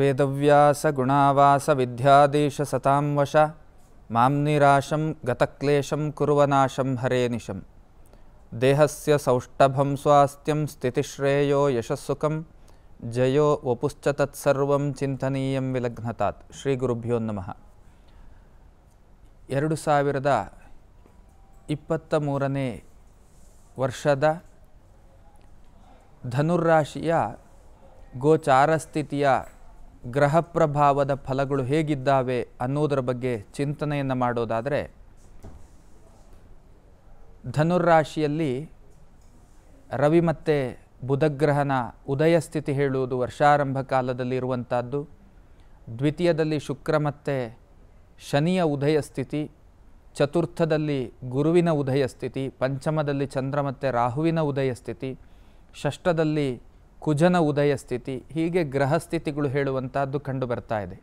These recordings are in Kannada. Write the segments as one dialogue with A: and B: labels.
A: ವೇದವ್ಯಾಸ वश मां निराशं गतक्लेशं कुर्वनाशं हरे निशं ದೇಹಸ್ಯ सौष्ठभं स्वास्थ्यं स्थितिश्रेयो यशस्सुखं ಜಯೋ ವಪುಶ್ಚ ತತ್ಸರ್ವಂ ಚಿಂತನೀಯಂ ವಿಲಗ್ನತಾತ್ ಶ್ರೀ ಗುರುಭ್ಯೋ ನಮಃ ಎರಡು ಸಾವಿರದ ಇಪ್ಪತ್ತ ಮೂರನೇ ವರ್ಷದ ಧನುರಾಶಿಯ ಗೋಚಾರ ಸ್ಥಿತಿಯ ಗ್ರಹ ಪ್ರಭಾವದ ಫಲಗಳು ಹೇಗಿದ್ದಾವೆ ಅನ್ನೋದರ ಬಗ್ಗೆ ಚಿಂತನೆಯನ್ನು ಮಾಡೋದಾದರೆ ಧನುರ್ರಾಶಿಯಲ್ಲಿ ರವಿ ಮತ್ತು ಬುಧಗ್ರಹನ ಉದಯ ಸ್ಥಿತಿ ಹೇಳುವುದು ವರ್ಷಾರಂಭ ಕಾಲದಲ್ಲಿ ಇರುವಂಥದ್ದು ದ್ವಿತೀಯದಲ್ಲಿ ಶುಕ್ರ ಮತ್ತು ಶನಿಯ ಉದಯ ಸ್ಥಿತಿ ಚತುರ್ಥದಲ್ಲಿ ಗುರುವಿನ ಉದಯ ಸ್ಥಿತಿ ಪಂಚಮದಲ್ಲಿ ಚಂದ್ರ ಮತ್ತು ರಾಹುವಿನ ಉದಯ ಸ್ಥಿತಿ ಷಷ್ಠದಲ್ಲಿ ಕುಜನ ಉದಯ ಸ್ಥಿತಿ ಹೀಗೆ ಗ್ರಹ ಸ್ಥಿತಿಗಳು ಹೇಳುವಂತಹದ್ದು ಕಂಡು ಬರ್ತಾ ಇದೆ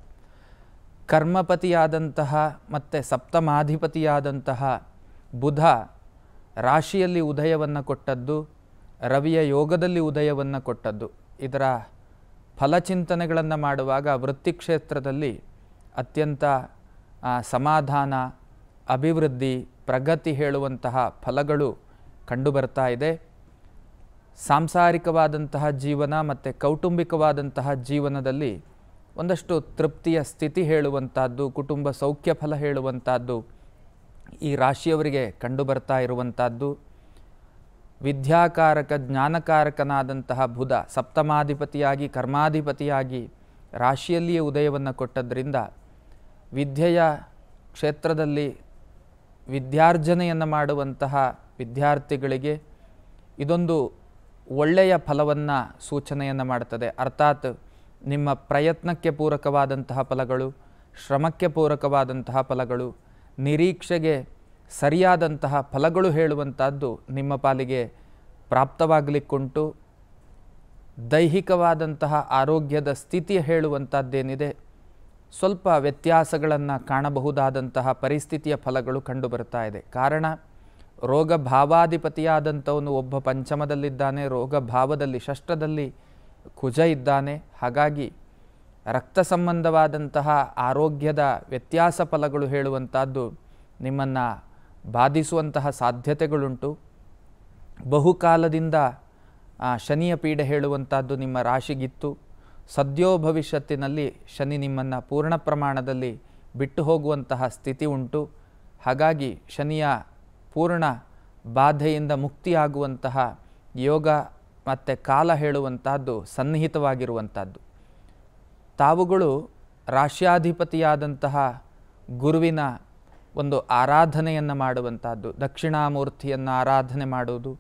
A: ಕರ್ಮಪತಿಯಾದಂತಹ ಮತ್ತು ಸಪ್ತಮಾಧಿಪತಿಯಾದಂತಹ ಬುಧ ರಾಶಿಯಲ್ಲಿ ಉದಯವನ್ನು ಕೊಟ್ಟದ್ದು ರವಿಯ ಯೋಗದಲ್ಲಿ ಉದಯವನ್ನು ಕೊಟ್ಟದ್ದು ಇದರ ಫಲಚಿಂತನೆಗಳನ್ನು ಮಾಡುವಾಗ ವೃತ್ತಿ ಕ್ಷೇತ್ರದಲ್ಲಿ ಅತ್ಯಂತ ಸಮಾಧಾನ ಅಭಿವೃದ್ಧಿ ಪ್ರಗತಿ ಹೇಳುವಂತಹ ಫಲಗಳು ಕಂಡುಬರ್ತಾ ಇದೆ ಸಾಂಸಾರಿಕವಾದಂತಹ ಜೀವನ ಮತ್ತು ಕೌಟುಂಬಿಕವಾದಂತಹ ಜೀವನದಲ್ಲಿ ಒಂದಷ್ಟು ತೃಪ್ತಿಯ ಸ್ಥಿತಿ ಹೇಳುವಂಥದ್ದು ಕುಟುಂಬ ಸೌಖ್ಯ ಫಲ ಹೇಳುವಂಥದ್ದು ಈ ರಾಶಿಯವರಿಗೆ ಕಂಡುಬರ್ತಾ ಇರುವಂಥದ್ದು ವಿದ್ಯಾಕಾರಕ ಜ್ಞಾನಕಾರಕನಾದಂತಹ ಬುಧ ಸಪ್ತಮಾಧಿಪತಿಯಾಗಿ ಕರ್ಮಾಧಿಪತಿಯಾಗಿ ರಾಶಿಯಲ್ಲಿಯೇ ಉದಯವನ್ನು ಕೊಟ್ಟದ್ರಿಂದ ವಿದ್ಯೆಯ ಕ್ಷೇತ್ರದಲ್ಲಿ ವಿದ್ಯಾರ್ಜನೆಯನ್ನು ಮಾಡುವಂತಹ ವಿದ್ಯಾರ್ಥಿಗಳಿಗೆ ಇದೊಂದು ಒಳ್ಳೆಯ ಫಲವನ್ನು ಸೂಚನೆಯನ್ನು ಮಾಡುತ್ತದೆ ಅರ್ಥಾತ್ ನಿಮ್ಮ ಪ್ರಯತ್ನಕ್ಕೆ ಪೂರಕವಾದಂತಹ ಫಲಗಳು ಶ್ರಮಕ್ಕೆ ಪೂರಕವಾದಂತಹ ಫಲಗಳು ನಿರೀಕ್ಷೆಗೆ ಸರಿಯಾದಂತಹ ಫಲಗಳು ಹೇಳುವಂಥದ್ದು ನಿಮ್ಮ ಪಾಲಿಗೆ ಪ್ರಾಪ್ತವಾಗಲಿಕ್ಕುಂಟು ದೈಹಿಕವಾದಂತಹ ಆರೋಗ್ಯದ ಸ್ಥಿತಿ ಹೇಳುವಂಥದ್ದೇನಿದೆ ಸ್ವಲ್ಪ ವ್ಯತ್ಯಾಸಗಳನ್ನು ಕಾಣಬಹುದಾದಂತಹ ಪರಿಸ್ಥಿತಿಯ ಫಲಗಳು ಕಂಡುಬರ್ತಾ ಇದೆ ಕಾರಣ ರೋಗ ಭಾವಾಧಿಪತಿಯಾದಂಥವನು ಒಬ್ಬ ಪಂಚಮದಲ್ಲಿದ್ದಾನೆ ರೋಗ ಭಾವದಲ್ಲಿ ಷಷ್ಠದಲ್ಲಿ ಕುಜ ಇದ್ದಾನೆ ಹಾಗಾಗಿ ರಕ್ತ ಸಂಬಂಧವಾದಂತಹ ಆರೋಗ್ಯದ ವ್ಯತ್ಯಾಸ ಫಲಗಳು ಹೇಳುವಂಥದ್ದು ನಿಮ್ಮನ್ನು ಬಾಧಿಸುವಂತಹ ಸಾಧ್ಯತೆಗಳುಂಟು ಬಹುಕಾಲದಿಂದ ಶನಿಯ ಪೀಡೆ ಹೇಳುವಂಥದ್ದು ನಿಮ್ಮ ರಾಶಿಗಿತ್ತು ಸದ್ಯೋ ಭವಿಷ್ಯತ್ತಿನಲ್ಲಿ ಶನಿ ನಿಮ್ಮನ್ನು ಪೂರ್ಣ ಪ್ರಮಾಣದಲ್ಲಿ ಬಿಟ್ಟು ಹೋಗುವಂತಹ ಸ್ಥಿತಿ ಉಂಟು ಹಾಗಾಗಿ ಶನಿಯ ಪೂರ್ಣ ಬಾಧೆಯಿಂದ ಮುಕ್ತಿಯಾಗುವಂತಹ ಯೋಗ ಮತ್ತು ಕಾಲ ಹೇಳುವಂತಹದ್ದು ಸನ್ನಿಹಿತವಾಗಿರುವಂಥದ್ದು ತಾವುಗಳು ರಾಶ್ಯಾಧಿಪತಿಯಾದಂತಹ ಗುರುವಿನ ಒಂದು ಆರಾಧನೆಯನ್ನು ಮಾಡುವಂಥದ್ದು ದಕ್ಷಿಣಾಮೂರ್ತಿಯನ್ನು ಆರಾಧನೆ ಮಾಡುವುದು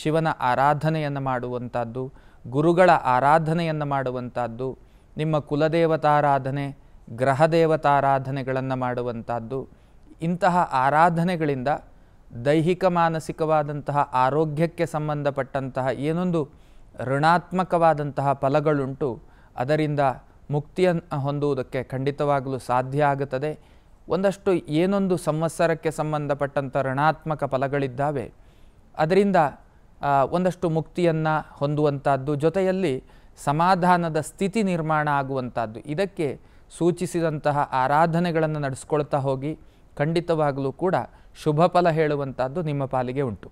A: ಶಿವನ ಆರಾಧನೆಯನ್ನು ಮಾಡುವಂಥದ್ದು ಗುರುಗಳ ಆರಾಧನೆಯನ್ನು ಮಾಡುವಂಥದ್ದು ನಿಮ್ಮ ಕುಲದೇವತಾರಾಧನೆ ಗ್ರಹದೇವತಾರಾಧನೆಗಳನ್ನು ಮಾಡುವಂಥದ್ದು ಇಂತಹ ಆರಾಧನೆಗಳಿಂದ ದೈಹಿಕ ಮಾನಸಿಕವಾದಂತಹ ಆರೋಗ್ಯಕ್ಕೆ ಸಂಬಂಧಪಟ್ಟಂತಹ ಏನೊಂದು ಋಣಾತ್ಮಕವಾದಂತಹ ಫಲಗಳುಂಟು ಅದರಿಂದ ಮುಕ್ತಿಯನ್ನು ಹೊಂದುವುದಕ್ಕೆ ಖಂಡಿತವಾಗಲು ಸಾಧ್ಯ ಆಗುತ್ತದೆ ಒಂದಷ್ಟು ಏನೊಂದು ಸಂವತ್ಸರಕ್ಕೆ ಸಂಬಂಧಪಟ್ಟಂಥ ಋಣಾತ್ಮಕ ಫಲಗಳಿದ್ದಾವೆ ಅದರಿಂದ ಒಂದಷ್ಟು ಮುಕ್ತಿಯನ್ನು ಹೊಂದುವಂಥದ್ದು ಜೊತೆಯಲ್ಲಿ ಸಮಾಧಾನದ ಸ್ಥಿತಿ ನಿರ್ಮಾಣ ಆಗುವಂಥದ್ದು ಇದಕ್ಕೆ ಸೂಚಿಸಿದಂತಹ ಆರಾಧನೆಗಳನ್ನು ನಡೆಸ್ಕೊಳ್ತಾ ಹೋಗಿ ಖಂಡಿತವಾಗಲೂ ಕೂಡ ಶುಭ ಫಲ ಹೇಳುವಂಥದ್ದು ನಿಮ್ಮ ಪಾಲಿಗೆ ಉಂಟು